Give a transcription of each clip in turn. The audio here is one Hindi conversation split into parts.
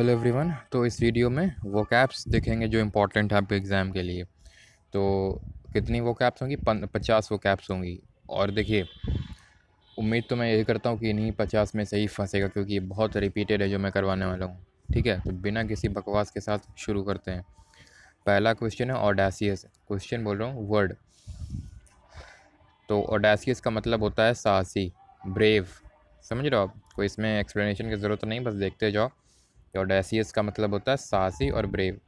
हेलो एवरीवन तो इस वीडियो में वो कैप्स देखेंगे जो इम्पोर्टेंट है आपके एग्ज़ाम के लिए तो कितनी वो कैप्स होंगी पचास वो कैप्स होंगी और देखिए उम्मीद तो मैं यही करता हूँ कि इन्हीं पचास में सही फंसेगा क्योंकि ये बहुत रिपीटेड है जो मैं करवाने वाला हूँ ठीक है तो बिना किसी बकवास के साथ शुरू करते हैं पहला क्वेश्चन है ओडासीस क्वेश्चन बोल रहा हूँ वर्ड तो ओडासीस का मतलब होता है साहसी ब्रेव समझ रहे हो आप कोई इसमें एक्सप्लेनेशन की ज़रूरत नहीं बस देखते जाओ ओडेसियस का मतलब होता है साहसी और ब्रेव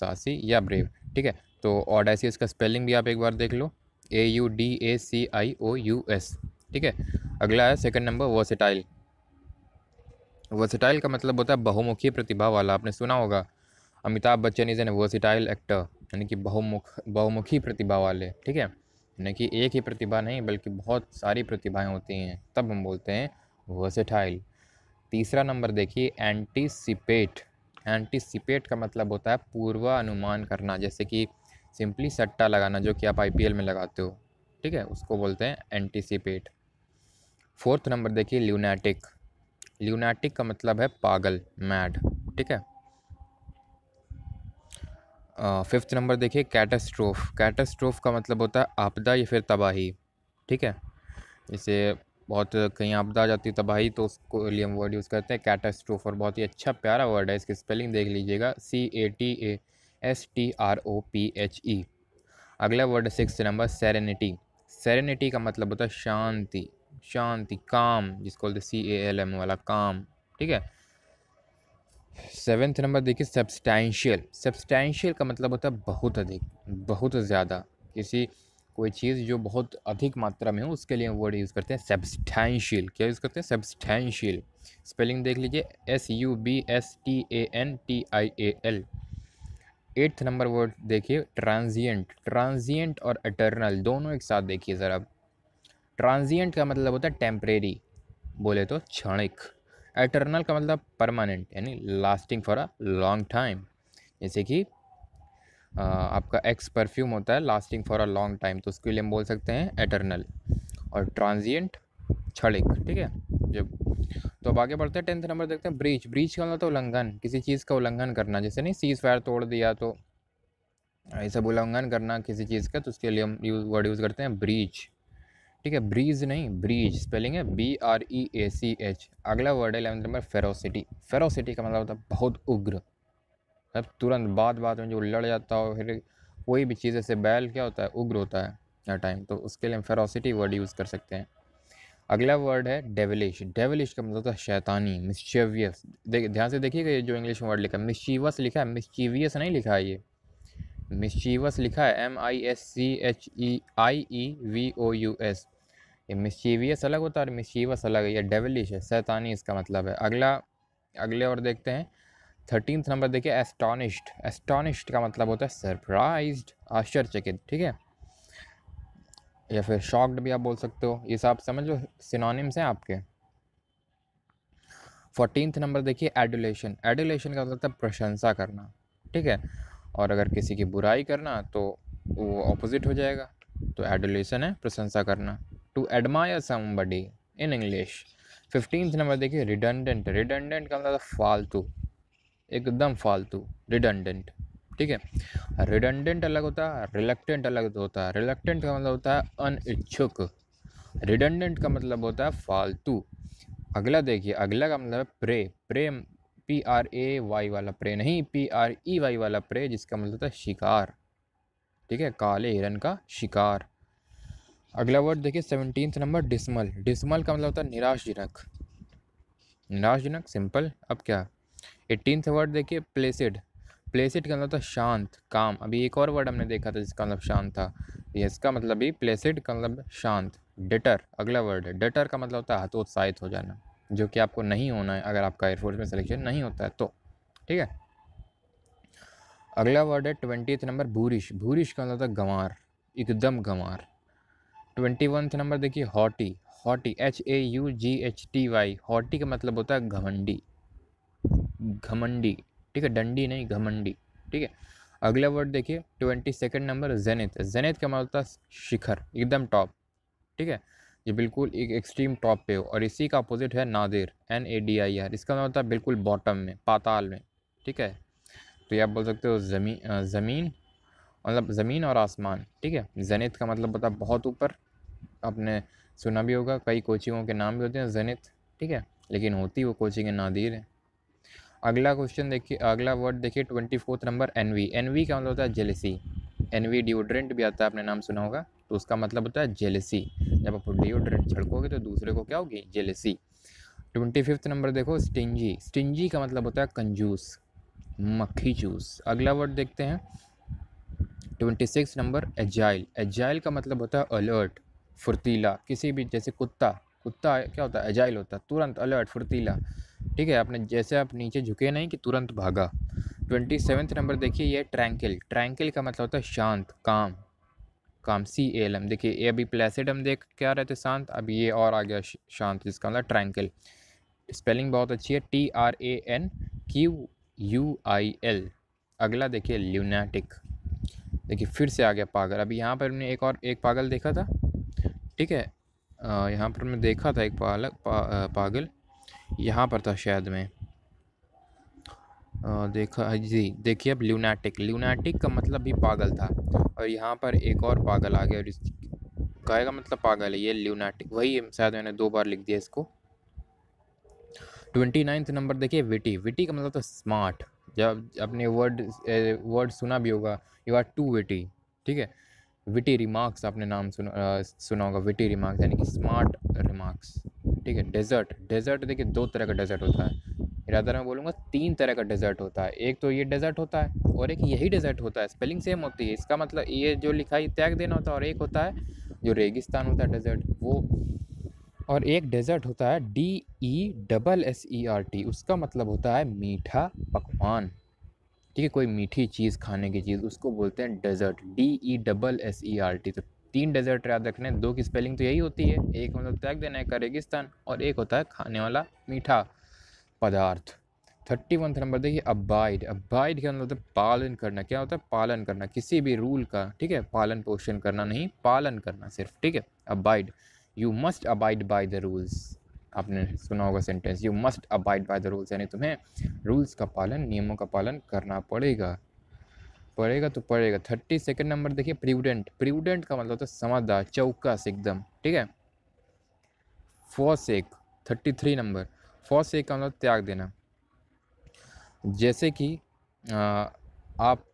साहसी या ब्रेव ठीक है तो ओडेसियस का स्पेलिंग भी आप एक बार देख लो A U D A C I O U S ठीक है अगला है सेकंड नंबर वर्सेटाइल वर्सेटाइल का मतलब होता है बहुमुखी प्रतिभा वाला आपने सुना होगा Amitabh Bachchan is an versatile actor यानी कि बहुमुख बहुमुखी प्रतिभा वाले ठीक है यानी कि एक ही प्रतिभा नहीं बल्कि बहुत सारी प्रतिभाएं होती हैं तब हम बोलते हैं वर्सेटाइल तीसरा नंबर देखिए एंटीसिपेट एंटीसिपेट का मतलब होता है पूर्वानुमान करना जैसे कि सिंपली सट्टा लगाना जो कि आप आईपीएल में लगाते हो ठीक है उसको बोलते हैं एंटीसिपेट फोर्थ नंबर देखिए ल्यूनेटिक ल्यूनेटिक का मतलब है पागल मैड ठीक है फिफ्थ नंबर देखिए कैटास्ट्रोफ कैटास्ट्रोफ का मतलब होता है आपदा या फिर तबाही ठीक है जैसे बहुत कहीं आपदा आ जाती है तबाही तो उसको लिए हम वर्ड यूज़ करते हैं कैटास्ट्रोफर बहुत ही अच्छा प्यारा वर्ड है इसकी स्पेलिंग देख लीजिएगा C A T A S T R O P H E अगला word six number serenity serenity का मतलब होता है शांति शांति काम जिसको बोलते सी ए एल एम वाला काम ठीक है सेवेंथ नंबर देखिए सब्सटैंशियल सब्सटैंशियल का मतलब होता है बहुत अधिक बहुत ज़्यादा किसी कोई चीज़ जो बहुत अधिक मात्रा में हो उसके लिए वर्ड यूज़ करते हैं सब्सटैंशियल क्या यूज़ करते हैं सब्सटैंशियल स्पेलिंग देख लीजिए S U B S T A N T I A L eighth number word देखिए ट्रांजिएंट ट्रांजिएंट और अटर्नल दोनों एक साथ देखिए सर आप ट्रांजिएंट का मतलब होता है टेम्परेरी बोले तो क्षणिक एटर्नल का मतलब परमानेंट यानी lasting for a long time जैसे कि आपका एक्स परफ्यूम होता है lasting for a long time तो उसके लिए हम बोल सकते हैं एटर्नल और ट्रांजिएंट क्षणिक ठीक है जब तो अब आगे बढ़ते हैं टेंथ नंबर देखते हैं ब्रीच ब्रीच का मतलब तो उल्लंघन किसी चीज़ का उल्लंघन करना जैसे नहीं सीज फायर तोड़ दिया तो ये सब उल्लंघन करना किसी चीज़ का तो उसके लिए हम यूज वर्ड यूज़ करते हैं ब्रीच ठीक है ब्रीज नहीं ब्रीज स्पेलिंग है B R E A C H अगला वर्ड है इलेवंथ नंबर फेरोसिटी फेरोसिटी का मतलब होता है बहुत उग्र तब तुरंत बाद बाद में जो लड़ जाता हो फिर कोई भी चीज़ ऐसे बैल क्या होता है उग्र होता है एट टाइम तो उसके लिए हम फेरोसिटी वर्ड यूज़ कर सकते हैं अगला वर्ड है डेवलिश डेवलिश का मतलब होता है शैतानी मिसचिवियस देख ध्यान से देखिएगा ये जो इंग्लिश में वर्ड लिखा है मिसचीवस लिखा है मिसचीवियस नहीं लिखा है ये मिसचीवस लिखा है M I S C H E I E V O U S ये मिसचीवियस अलग होता है और मिसचीवस अलग है ये डेवलिश है शैतानी इसका मतलब है अगला अगले और देखते हैं थर्टीन नंबर देखिए एस्टॉनिश्ड एस्टॉनिश्ड का मतलब होता है सरप्राइज आश्चर्यचकित ठीक है या फिर शॉक्ड भी आप बोल सकते हो ये सब समझ लो सिनोनिम्स हैं आपके फोर्टीन नंबर देखिए एडुलेशन एडुलेशन का मतलब प्रशंसा करना ठीक है और अगर किसी की बुराई करना तो वो ऑपोजिट हो जाएगा तो एडुलेशन है प्रशंसा करना to admire somebody in English fifteen number देखिए रिडंडेंट रिडंडेंट का मतलब फालतू एकदम फालतू रिडंडेंट ठीक है रिडंडेंट अलग होता है रिलेक्टेंट अलग होता है रिलेक्टेंट का मतलब होता है इच्छुक रिडंडेंट का मतलब होता है फालतू अगला देखिए अगला का मतलब है प्रे प्रेम पी आर ए वाई वाला प्रे नहीं पी आर ई वाई वाला प्रे जिसका मतलब होता है शिकार ठीक है काले हिरन का शिकार अगला वर्ड देखिए सेवनटीन नंबर डिसमल डिसमल का मतलब होता है निराशजनक निराशजनक सिंपल अब क्या एटीन वर्ड देखिए प्लेसिड प्लेसिड का मतलब था शांत काम अभी एक और वर्ड हमने देखा था जिसका मतलब शांत था ये इसका मतलब भी प्लेसिड का मतलब शांत डटर अगला वर्ड है डटर का मतलब होता है हतोत्साहित हो जाना जो कि आपको नहीं होना है अगर आपका एयरफोर्स में सिलेक्शन नहीं होता है तो ठीक है अगला वर्ड है ट्वेंटी नंबर भूरिश भूरिश का मतलब था गंवार एकदम गंवार ट्वेंटी नंबर देखिए haughty haughty H A U G H T Y haughty का मतलब होता है घमंडी घमंडी ठीक है डंडी नहीं घमंडी ठीक है अगला वर्ड देखिए twenty second number zenith zenith का मतलब होता है शिखर एकदम टॉप ठीक है ये बिल्कुल एक एक्सट्रीम टॉप पे हो और इसी का अपोजिट है nadir N A D I R इसका मतलब होता है बिल्कुल बॉटम में पाताल में ठीक है तो ये आप बोल सकते हो ज़मीन ज़मीन मतलब ज़मीन और आसमान ठीक है जेनेत का मतलब होता है बहुत ऊपर आपने सुना भी होगा कई कोचिंगों के नाम भी होते हैं जनित ठीक है लेकिन होती वो कोचिंग नादिर है अगला क्वेश्चन देखिए अगला वर्ड देखिए ट्वेंटी फोर्थ नंबर एन एन वी का मतलब होता है जेलेसी एन वी डिओड्रेंट भी आता है आपने नाम सुना होगा तो उसका मतलब होता है जेलसी जब आप डिओड्रेंट छिड़कोगे तो दूसरे को क्या होगी जेलेसी ट्वेंटी फिफ्थ नंबर देखो स्टिंजी स्टिंजी का मतलब होता है कंजूस मक्खी चूस अगला वर्ड देखते हैं twenty six number agile agile का मतलब होता है अलर्ट फुर्तीला किसी भी जैसे कुत्ता कुत्ता क्या होता है एजाइल होता है तुरंत अलर्ट फुर्तीला ठीक है आपने जैसे आप नीचे झुके नहीं कि तुरंत भागा ट्वेंटी सेवन्थ नंबर देखिए ये ट्रैंकिल ट्रैंकिल का मतलब होता है शांत काम काम सी एल एम देखिए ये अभी प्लेसिड हम देख क्या रहते शांत अभी ये और आ गया शांत जिसका मतलब ट्रैंकिल स्पेलिंग बहुत अच्छी है T R A N Q U I L अगला देखिए ल्यूनाटिक देखिए फिर से आ गया पागल अभी यहाँ पर हमने एक और एक पागल देखा था ठीक है यहाँ पर हमने देखा था एक पागल पा, पागल यहाँ पर था शायद मैं देखा जी देखिए अब ल्यूनाटिक ल्यूनाटिक का मतलब भी पागल था और यहाँ पर एक और पागल आ गया और इस गाय मतलब पागल है ये ल्यूनाटिक वही शायद मैंने दो बार लिख दिया इसको ट्वेंटी नाइन्थ नंबर देखिए विटी विटी का मतलब तो स्मार्ट जब अपने वर्ड वर्ड सुना भी होगा यू आर टू विटी ठीक है विटी रिमार्क्स आपने नाम सुना सुना होगा विटी रिमार्क्स यानी कि स्मार्ट रिमार्क्स ठीक है डेजर्ट डेजर्ट देखिए दो तरह का डेजर्ट होता है इरादा मैं बोलूँगा तीन तरह का डेजर्ट होता है एक तो ये डेजर्ट होता है और एक यही डेजर्ट होता है स्पेलिंग सेम होती है इसका मतलब ये जो लिखा त्याग देना होता है और एक होता है जो रेगिस्तान होता है डेजर्ट वो और एक डेजर्ट होता है D E double S E R T उसका मतलब होता है मीठा पकवान ठीक है कोई मीठी चीज़ खाने की चीज़ उसको बोलते हैं dessert D E double S E R T तो तीन डेजर्ट याद रखने दो की स्पेलिंग तो यही होती है एक मतलब त्याग देना है का रेगिस्तान और एक होता है खाने वाला मीठा पदार्थ थर्टी वन नंबर देखिए अबाइड अबाइड क्या मतलब पालन करना क्या होता है पालन करना किसी भी रूल का ठीक है पालन पोषण करना नहीं पालन करना सिर्फ ठीक है abide you must abide by the rules आपने सुना होगा sentence you must abide by the rules यानी तुम्हें रूल्स का पालन नियमों का पालन करना पड़ेगा पड़ेगा तो पड़ेगा थर्टी सेकेंड नंबर देखिए प्रिवडेंट प्रिवडेंट का मतलब होता है समझदार चौकस एकदम ठीक है forsake thirty three number forsake का मतलब त्याग देना जैसे कि आप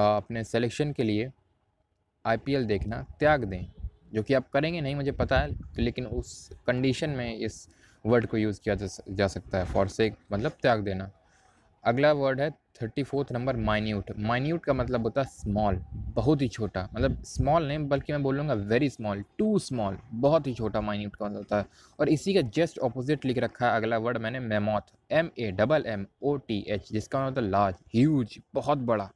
अपने सिलेक्शन के लिए आईपीएल देखना त्याग दें जो कि आप करेंगे नहीं मुझे पता है तो लेकिन उस कंडीशन में इस वर्ड को यूज़ किया जा सकता है फॉरसेक मतलब त्याग देना अगला वर्ड है thirty fourth number minute minute का मतलब होता है स्मॉल बहुत ही छोटा मतलब स्मॉल नहीं बल्कि मैं बोलूँगा वेरी स्मॉल टू स्मॉल बहुत ही छोटा माइन्यूट का होता है और इसी का जस्ट ऑपोजिट लिख रखा है अगला वर्ड मैंने mammoth M A double M O T H जिसका मतलब होता है लार्ज ह्यूज बहुत बड़ा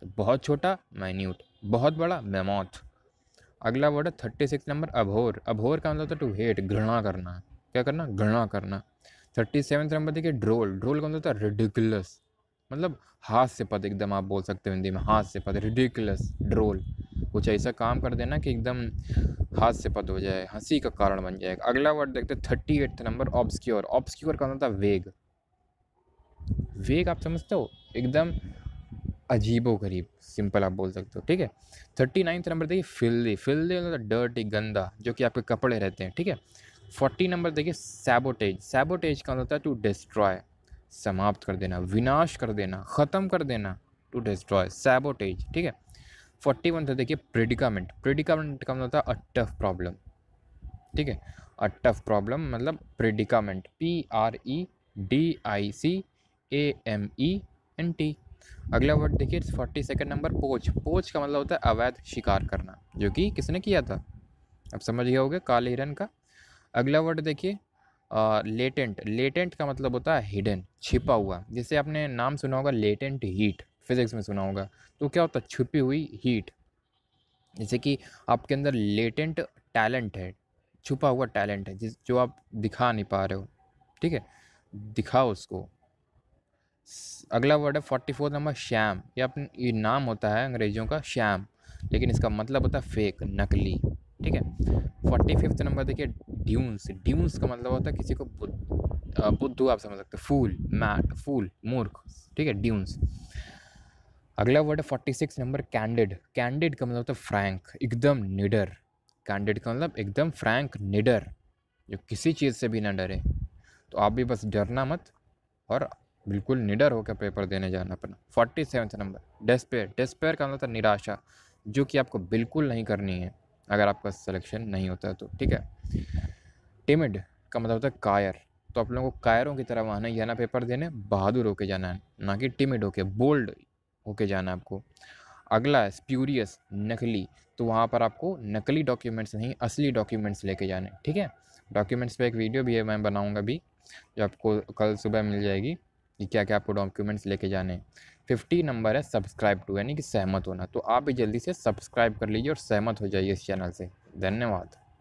तो बहुत छोटा माइन्यूट बहुत बड़ा मेमोथ अगला वर्ड है thirty six number abhor abhor का मतलब होता है टू हेट घृणा करना क्या करना घृणा करना थर्टी सेवन नंबर देखिए ड्रोल ड्रोल कौन सा होता है रिडिकुलस मतलब हाथ से पद एकदम आप बोल सकते हो हिंदी में हाथ से पद रिडिकुलस ड्रोल कुछ ऐसा काम कर देना कि एकदम हाथ से पद हो जाए हंसी का कारण बन जाए अगला वर्ड देखते हैं thirty eighth number obscure obscure कौन होता है वेग वेग आप समझते हो एकदम अजीबो गरीब सिंपल आप बोल सकते हो ठीक है थर्टी नाइन्थ नंबर देखिए फिल्दी फिल्दी डर्टी गंदा जो कि आपके कपड़े रहते हैं ठीक है फोर्टी नंबर देखिए सैबोटेज सैबोटेज का होता है टू डिस्ट्रॉय समाप्त कर देना विनाश कर देना ख़त्म कर देना टू डिस्ट्रॉय सैबोटेज ठीक है फोर्टी वन था तो देखिए प्रेडिकामेंट प्रेडिकामेंट का होता है अ टफ प्रॉब्लम ठीक है अ टफ प्रॉब्लम मतलब predicament P R E D I C A M E N T अगला वर्ड देखिए forty second number poach poach का मतलब होता है अवैध शिकार करना जो कि किसने किया था अब समझ गया होगा काले हिरन का अगला वर्ड देखिए लेटेंट लेटेंट का मतलब होता है हिडन छिपा हम्म। हुआ जैसे आपने नाम सुना होगा लेटेंट हीट फिजिक्स में सुना होगा तो क्या होता है छुपी हुई हीट जैसे कि आपके अंदर लेटेंट टैलेंट है छुपा हुआ टैलेंट है जिस जो आप दिखा नहीं पा रहे हो ठीक है दिखाओ उसको अगला वर्ड है फोर्टी फोर नंबर श्याम ये अपने ये नाम होता है अंग्रेज़ों का श्याम लेकिन इसका मतलब होता है फेक नकली ठीक है फोर्टी फिफ्थ नंबर देखिए ड्यून्स ड्यून्स का मतलब होता है किसी को बुद्ध बुद्धू आप समझ सकते हो फूल मैट फूल मूर्ख ठीक है ड्यून्स अगला वर्ड है forty six number candid candid का मतलब होता है फ्रैंक एकदम निडर कैंडिड का मतलब एकदम फ्रैंक निडर जो किसी चीज़ से भी ना डरे तो आप भी बस डरना मत और बिल्कुल निडर होकर पेपर देने जाना अपना forty seventh number despair despair का मतलब होता है निराशा जो कि आपको बिल्कुल नहीं करनी है अगर आपका सिलेक्शन नहीं होता है तो ठीक है टिमिड का मतलब होता है कायर तो आप लोगों को कायरों की तरह वहाँ या ना पेपर देने बहादुर होके जाना है ना कि टिमिड होके बोल्ड होके जाना है आपको अगला है स्प्यूरियस नकली तो वहाँ पर आपको नकली डॉक्यूमेंट्स नहीं असली डॉक्यूमेंट्स लेके जाने ठीक है डॉक्यूमेंट्स पे एक वीडियो भी है मैं बनाऊँगा भी जो आपको कल सुबह मिल जाएगी कि क्या क्या आपको डॉक्यूमेंट्स लेके जाने फिफ्टी नंबर है सब्सक्राइब टू यानी कि सहमत होना तो आप भी जल्दी से सब्सक्राइब कर लीजिए और सहमत हो जाइए इस चैनल से धन्यवाद